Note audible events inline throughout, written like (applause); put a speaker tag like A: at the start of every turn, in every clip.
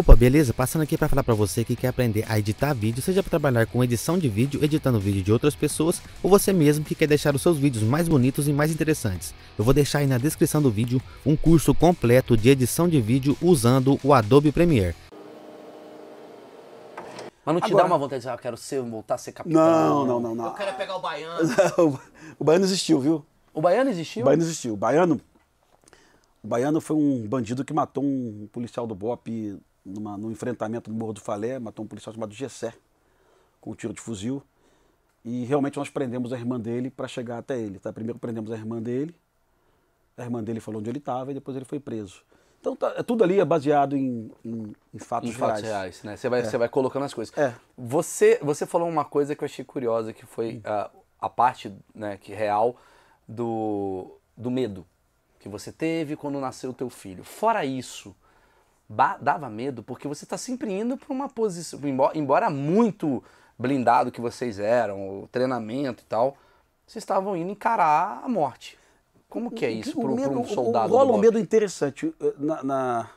A: Opa, beleza? Passando aqui para falar para você que quer aprender a editar vídeo, seja para trabalhar com edição de vídeo, editando vídeo de outras pessoas, ou você mesmo que quer deixar os seus vídeos mais bonitos e mais interessantes. Eu vou deixar aí na descrição do vídeo um curso completo de edição de vídeo usando o Adobe Premiere. Mas não te Agora... dá uma vontade de ah, quero ser, voltar a ser capitão? Não, né? não, não. não. Eu quero pegar o baiano. (laughs) o baiano existiu, viu? O baiano existiu? O baiano existiu. O baiano... O baiano foi um bandido que matou um policial do BOP numa, num enfrentamento no Morro do Falé, matou um policial chamado Gessé, com um tiro de fuzil. E realmente nós prendemos a irmã dele para chegar até ele. Tá? Primeiro prendemos a irmã dele, a irmã dele falou onde ele estava e depois ele foi preso. Então tá, é tudo ali é baseado em, em, em fatos em reais. Fatos reais, né? Você vai, é. você vai colocando as coisas. É. Você, você falou uma coisa que eu achei curiosa, que foi a, a parte né, que real do, do medo que você teve quando nasceu teu filho. Fora isso, dava medo, porque você está sempre indo para uma posição, embora, muito blindado que vocês eram, o treinamento e tal, vocês estavam indo encarar a morte. Como que é isso para um soldado? Rola um medo interessante. Na, na,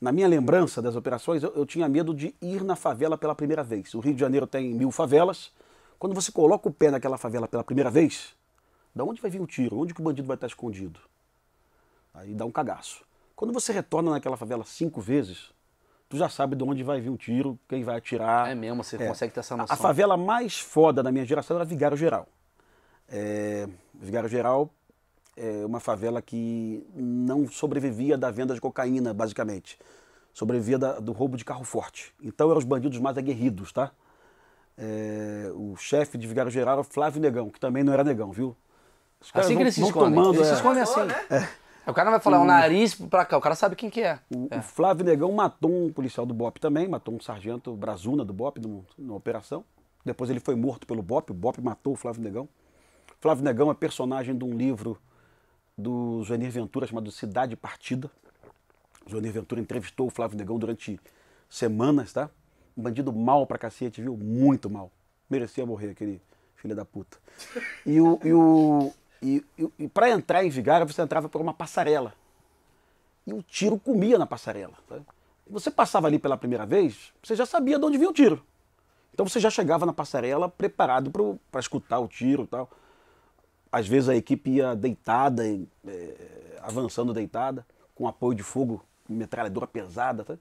A: na, minha lembrança das operações, eu, eu, tinha medo de ir na favela pela primeira vez. O Rio de Janeiro tem mil favelas. Quando você coloca o pé naquela favela pela primeira vez, da onde vai vir o tiro? Onde que o bandido vai estar escondido? Aí dá um cagaço. Quando você retorna naquela favela cinco vezes, tu já sabe de onde vai vir um tiro, quem vai atirar. É mesmo, você é. consegue ter essa noção. A, a favela mais foda da minha geração era Vigário Geral. É, Vigário Geral é uma favela que não sobrevivia da venda de cocaína, basicamente. Sobrevivia da, do roubo de carro forte. Então eram os bandidos mais aguerridos, tá? É, o chefe de Vigário Geral era Flávio Negão, que também não era negão, viu? Os assim que eles se escondem. Tomando, eles se é. escondem assim. Né? É. É, o cara não vai falar o, é o nariz pra cá, o cara sabe quem que é. O, é. o, Flávio Negão matou um policial do BOP também, matou um sargento Brazuna do BOP numa, operação. Depois ele foi morto pelo BOP, o BOP matou o Flávio Negão. Flávio Negão é personagem de um livro do Joanir Ventura chamado Cidade Partida. O Joanir Ventura entrevistou o Flávio Negão durante semanas, tá? Um bandido mal pra cacete, viu? Muito mal. Merecia morrer aquele filho da puta. E o, e o, e, e, e para entrar em Vigara, você entrava por uma passarela. E o tiro comia na passarela. Tá? Você passava ali pela primeira vez, você já sabia de onde vinha o tiro. Então você já chegava na passarela preparado para escutar o tiro e tal. Às vezes a equipe ia deitada, é, avançando deitada, com apoio de fogo, metralhadora pesada. Tá?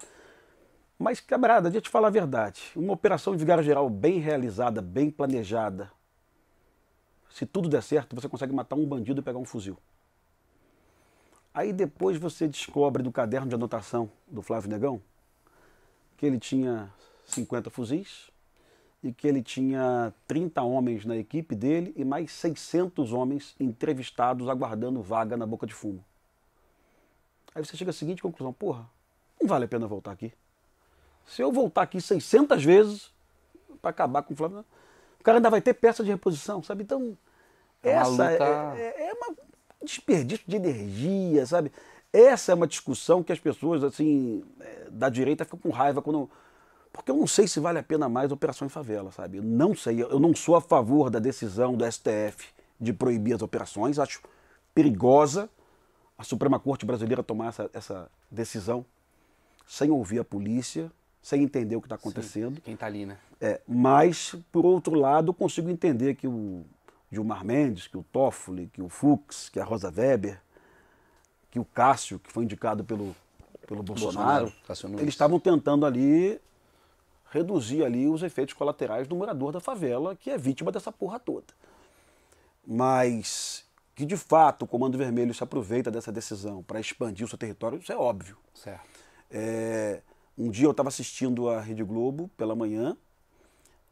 A: Mas, camarada, deixa eu te falar a verdade. Uma operação de vigário geral bem realizada, bem planejada, se tudo der certo, você consegue matar um bandido e pegar um fuzil. Aí depois você descobre do caderno de anotação do Flávio Negão que ele tinha 50 fuzis e que ele tinha 30 homens na equipe dele e mais 600 homens entrevistados aguardando vaga na boca de fumo. Aí você chega à seguinte conclusão: porra, não vale a pena voltar aqui. Se eu voltar aqui 600 vezes para acabar com o Flávio. Negão, o cara ainda vai ter peça de reposição, sabe? Então, é essa luta... É, é, é, uma desperdício de energia, sabe? Essa é uma discussão que as pessoas, assim, é, da direita ficam com raiva quando. Porque eu não sei se vale a pena mais a operação em favela, sabe? Eu não sei. Eu não sou a favor da decisão do STF de proibir as operações. Acho perigosa a Suprema Corte brasileira tomar essa, essa decisão sem ouvir a polícia, sem entender o que está acontecendo. Sim, quem está ali, né? É, mas, por outro lado, consigo entender que o Gilmar Mendes, que o Toffoli, que o Fux, que a Rosa Weber, que o Cássio, que foi indicado pelo, pelo Bolsonaro, Bolsonaro eles estavam tentando ali reduzir ali os efeitos colaterais do morador da favela, que é vítima dessa porra toda. Mas que, de fato, o Comando Vermelho se aproveita dessa decisão para expandir o seu território, isso é óbvio. Certo. É, um dia eu estava assistindo a Rede Globo pela manhã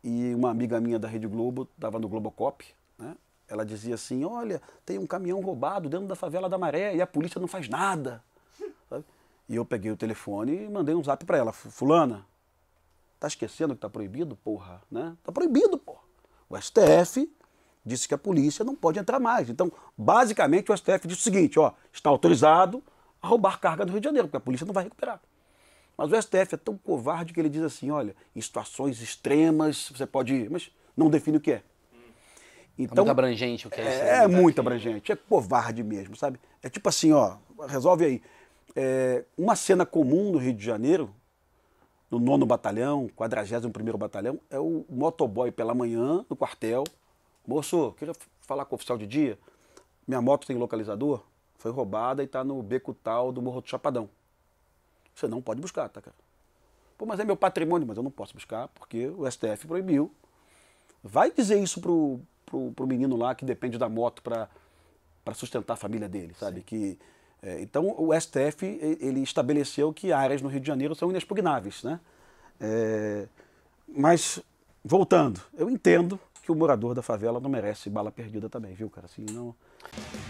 A: e uma amiga minha da Rede Globo estava no Globocop, né? Ela dizia assim: Olha, tem um caminhão roubado dentro da favela da Maré e a polícia não faz nada. E eu peguei o telefone e mandei um zap para ela: Fulana, tá esquecendo que tá proibido, porra? Né? Tá proibido, porra. O STF disse que a polícia não pode entrar mais. Então, basicamente, o STF disse o seguinte: ó, está autorizado a roubar carga do Rio de Janeiro, porque a polícia não vai recuperar. Mas o STF é tão covarde que ele diz assim: olha, em situações extremas você pode ir, mas não define o que é. Tá então, é muito abrangente o que é isso. É, é muito abrangente, é covarde mesmo, sabe? É tipo assim, ó, resolve aí. É, uma cena comum no Rio de Janeiro, no nono batalhão, 41 primeiro batalhão, é o motoboy pela manhã no quartel. Moço, queria falar com o oficial de dia. Minha moto tem localizador, foi roubada e está no beco tal do Morro do Chapadão. Você não pode buscar, tá, cara? Pô, mas é meu patrimônio, mas eu não posso buscar porque o STF proibiu. Vai dizer isso pro, pro, pro menino lá que depende da moto para sustentar a família dele, sabe? Que, é, então, o STF ele estabeleceu que áreas no Rio de Janeiro são inexpugnáveis, né? É, mas, voltando, eu entendo que o morador da favela não merece bala perdida também, viu, cara? Assim, não...